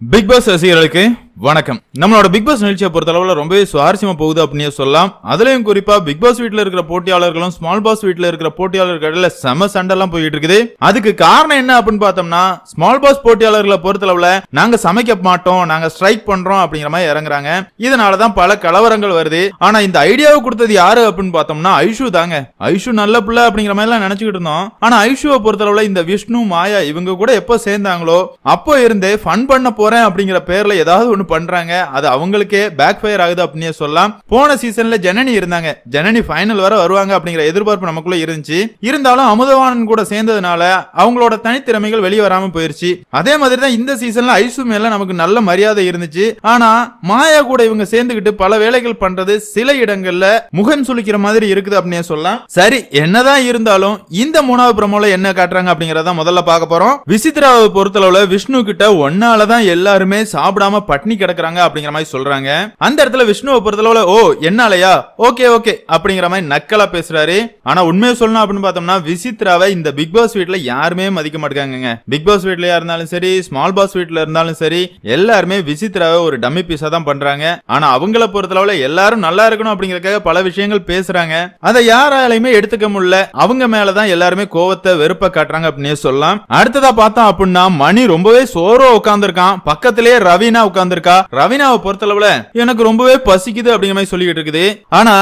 big buses are here okay வணக்கம் நம்மளோட big pass நிகழ்ச்சியை அளவுல ரொம்பவே சுவாரஸ்யமா போகுது அப்படின்னு சொல்லலாம் அதுலயும் குறிப்பா பிக் பாஸ் வீட்டுல இருக்கிற போட்டியாளர்களும் ஸ்மால் பாஸ் வீட்டுல இருக்கிற போட்டியாளர்கள் செம சண்டை எல்லாம் போயிட்டு இருக்குது அதுக்கு காரணம் என்ன அப்படின்னு பார்த்தோம்னா ஸ்மால் பாஸ் போட்டியாளர்களை பொறுத்தளவுல நாங்க சமைக்க மாட்டோம் நாங்க ஸ்ட்ரைக் பண்றோம் அப்படிங்கிற மாதிரி இறங்குறாங்க இதனாலதான் பல கலவரங்கள் வருது ஆனா இந்த ஐடியாவை கொடுத்தது யாரு அப்படின்னு பார்த்தோம்னா ஐஷு தாங்க ஐஷு நல்ல பிள்ளை அப்படிங்கிற மாதிரி எல்லாம் நினைச்சுக்கிட்டு இருந்தோம் ஆனா ஐஷுவை பொறுத்தளவில் இந்த விஷ்ணு மாயா இவங்க கூட எப்போ சேர்ந்தாங்களோ அப்போ இருந்தே ஃபன் பண்ண போறேன் அப்படிங்கிற பேர்ல ஏதாவது ஒன்று பண்றாங்க அது அவங்களுக்கே பேக் ஃபயர் ஆகுது அப்படின்னே சொல்லலாம் போன சீசன்ல ஜனனி இருந்தாங்க ஜனனி ஃபைனல் வர வருவாங்க அப்படிங்கிற எதிர்பார்ப்பு நமக்குள்ள இருந்துச்சு இருந்தாலும் அமுதவாணன் கூட சேர்ந்ததுனால அவங்களோட தனித்திறமைகள் வெளியே வராம போயிருச்சு அதே மாதிரி தான் இந்த சீசன்ல ஐசு மேல நமக்கு நல்ல மரியாதை இருந்துச்சு ஆனா மாயா கூட இவங்க சேர்ந்துகிட்டு பல வேலைகள் பண்றது சில இடங்கள்ல முகம் சுளிக்கிற மாதிரி இருக்குது அப்படின்னே சொல்லலாம் சரி என்னதான் இருந்தாலும் இந்த மூணாவது பிரமோல என்ன காட்டுறாங்க அப்படிங்கறத முதல்ல பார்க்க போறோம் விசித்ராவை பொறுத்தளவுல விஷ்ணு கிட்ட ஒன்னாலதான் எல்லாருமே சாப்பிடாம பட்னி கிடக்குறாங்க அப்படிங்கிற மாதிரி சொல்றாங்க அந்த இடத்துல விஷ்ணுவை பொறுத்தளவுல ஓ என்னாலயா ஓகே ஓகே அப்படிங்கிற மாதிரி நக்கலா பேசுறாரு ஆனா உண்மையை சொல்லணும் அப்படின்னு பார்த்தோம்னா விசித்ராவை இந்த பிக் பாஸ் வீட்ல யாருமே மதிக்க மாட்டாங்க பிக் பாஸ் வீட்லயா இருந்தாலும் சரி ஸ்மால் பாஸ் வீட்ல இருந்தாலும் சரி எல்லாருமே விசித்ராவை ஒரு டம்மி பீஸா தான் பண்றாங்க ஆனா அவங்கள பொறுத்தளவுல எல்லாரும் நல்லா இருக்கணும் அப்படிங்கறக்காக பல விஷயங்கள் பேசுறாங்க அதை யாராலையுமே எடுத்துக்க முடியல அவங்க மேலதான் எல்லாருமே கோவத்தை வெறுப்ப காட்டுறாங்க அப்படின்னு சொல்லலாம் அடுத்ததா பார்த்தோம் அப்படின்னா மணி ரொம்பவே சோரோ உட்காந்துருக்கான் பக்கத்திலேயே ரவீனா உட்காந்துருக்கா இருக்கா பொறுத்தளவுல எனக்கு ரொம்பவே பசிக்குது அப்படிங்கிற மாதிரி சொல்லிக்கிட்டு இருக்குது ஆனா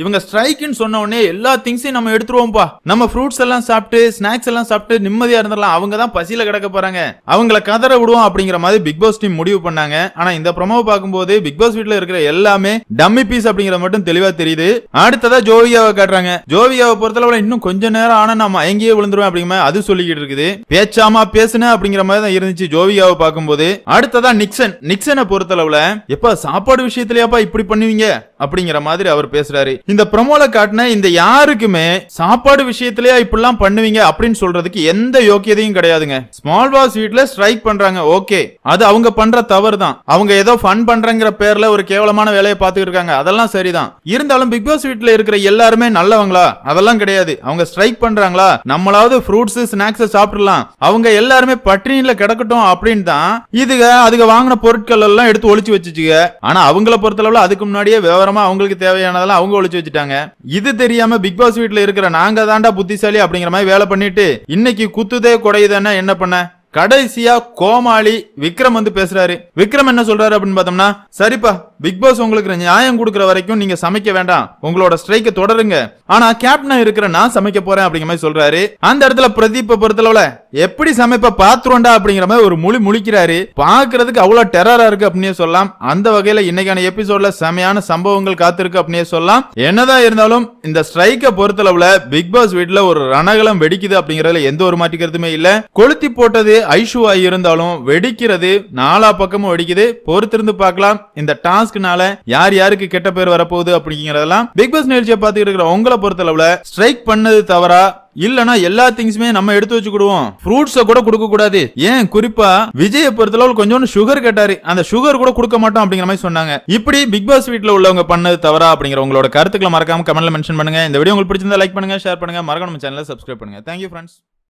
இவங்க ஸ்ட்ரைக்னு சொன்ன உடனே எல்லா திங்ஸையும் நம்ம எடுத்துருவோம்பா நம்ம ஃப்ரூட்ஸ் எல்லாம் சாப்பிட்டு ஸ்நாக்ஸ் எல்லாம் சாப்பிட்டு நிம்மதியா இருந்தாலும் அவங்க தான் பசியில கிடக்க போறாங்க அவங்கள கதற விடுவோம் அப்படிங்கிற மாதிரி பிக் பாஸ் டீம் முடிவு பண்ணாங்க ஆனா இந்த பார்க்கும்போது பிக் பாஸ் வீட்ல இருக்கிற எல்லாமே டம்மி பீஸ் அப்படிங்கறது மட்டும் தெளிவா தெரியுது அடுத்ததா ஜோவியாவை காட்டுறாங்க ஜோவியாவை பொறுத்தளவுல இன்னும் கொஞ்ச நேரம் ஆனா நம்ம விழுந்துருவேன் அப்படிங்கிற அது சொல்லிக்கிட்டு இருக்குது பேச்சாமா பேசுன அப்படிங்கிற மாதிரி தான் இருந்துச்சு ஜோவியாவை பார்க்கும்போது அடுத்ததா நிக்சன் நிக்சன் மனுஷனை பொறுத்தளவுல எப்ப சாப்பாடு விஷயத்திலயாப்பா இப்படி பண்ணுவீங்க அப்படிங்கிற மாதிரி அவர் பேசுறாரு இந்த பிரமோல காட்டின இந்த யாருக்குமே சாப்பாடு விஷயத்திலயா இப்படிலாம் பண்ணுவீங்க அப்படின்னு சொல்றதுக்கு எந்த யோக்கியதையும் கிடையாதுங்க ஸ்மால் பாஸ் வீட்ல ஸ்ட்ரைக் பண்றாங்க ஓகே அது அவங்க பண்ற தவறு தான் அவங்க ஏதோ ஃபன் பண்றங்கிற பேர்ல ஒரு கேவலமான வேலையை பார்த்துட்டு இருக்காங்க அதெல்லாம் சரிதான் இருந்தாலும் பிக் பாஸ் வீட்ல இருக்கிற எல்லாருமே நல்லவங்களா அதெல்லாம் கிடையாது அவங்க ஸ்ட்ரைக் பண்றாங்களா நம்மளாவது ஃப்ரூட்ஸ் ஸ்நாக்ஸ் சாப்பிடலாம் அவங்க எல்லாருமே பட்டினியில கிடக்கட்டும் அப்படின்னு தான் இதுக அதுக்கு வாங்கின பொருட்கள் எல்லாம் எடுத்து ஒழிச்சு வச்சுச்சுங்க ஆனா அவங்கள பொறுத்தளவுல அதுக்கு முன்னாடியே விவரமா அவங்களுக்கு தேவையானதெல்லாம் அவங்க ஒழிச்சு வச்சுட்டாங்க இது தெரியாம பிக் பாஸ் வீட்டுல இருக்கிற நாங்க தாண்டா புத்திசாலி அப்படிங்கிற மாதிரி வேலை பண்ணிட்டு இன்னைக்கு குத்துதே குடையுதுன்னா என்ன பண்ண கடைசியா கோமாளி விக்ரம் வந்து பேசுறாரு விக்ரம் என்ன சொல்றாரு அப்படின்னு பார்த்தோம்னா சரிப்பா பிக் பாஸ் உங்களுக்கு நியாயம் கொடுக்குற வரைக்கும் நீங்க சமைக்க வேண்டாம் உங்களோட ஸ்ட்ரைக்க தொடருங்க ஆனா கேப்டனா இருக்கிற நான் சமைக்க போறேன் அப்படிங்கிற மாதிரி சொல்றாரு அந்த இடத்துல பிரதீப் பொறுத்தளவுல எப்படி சமைப்ப பாத்துருண்டா அப்படிங்கிற மாதிரி ஒரு மொழி முழிக்கிறாரு பாக்குறதுக்கு அவ்வளவு டெரரா இருக்கு அப்படின்னே சொல்லலாம் அந்த வகையில இன்னைக்கான எபிசோட்ல செமையான சம்பவங்கள் காத்திருக்கு அப்படின்னே சொல்லலாம் என்னதான் இருந்தாலும் இந்த ஸ்ட்ரைக்கை பொறுத்தளவுல பிக் பாஸ் வீட்டுல ஒரு ரணகலம் வெடிக்குது அப்படிங்கறதுல எந்த ஒரு மாற்றிக்கிறதுமே இல்ல கொளுத்தி போட்டது ஐஷுவா இருந்தாலும் வெடிக்கிறது நாலா பக்கமும் வெடிக்குது பொறுத்திருந்து பார்க்கலாம் இந்த டாஸ்க்னால யார் யாருக்கு கெட்ட பேர் வரப்போகுது அப்படிங்கிறதெல்லாம் பிக் பாஸ் நிகழ்ச்சியை பார்த்துக்கிட்டு இருக்கிற உங்களை பொறுத்தளவுல ஸ்ட்ரைக் பண்ணது தவறா இல்லனா எல்லா திங்ஸுமே நம்ம எடுத்து வச்சுக்கிடுவோம் ஃப்ரூட்ஸை கூட கொடுக்க கூடாது ஏன் குறிப்பா விஜய பொறுத்தளவு கொஞ்சோண்டு சுகர் கேட்டாரு அந்த சுகர் கூட கொடுக்க மாட்டோம் அப்படிங்கிற மாதிரி சொன்னாங்க இப்படி பிக் பாஸ் வீட்டில் உள்ளவங்க பண்ணது தவறா அப்படிங்கிற உங்களோட கருத்துக்களை மறக்காம கமெண்ட்ல மென்ஷன் பண்ணுங்க இந்த வீடியோ உங்களுக்கு பிடிச்சிருந்தா லைக் பண்ணுங்க ஷேர் பண்ணுங்க மறக்காம சேனலை சப்ஸ்கிரைப் பண்ணுங்க தேங்க்யூ ஃப்ரெண்ட்ஸ்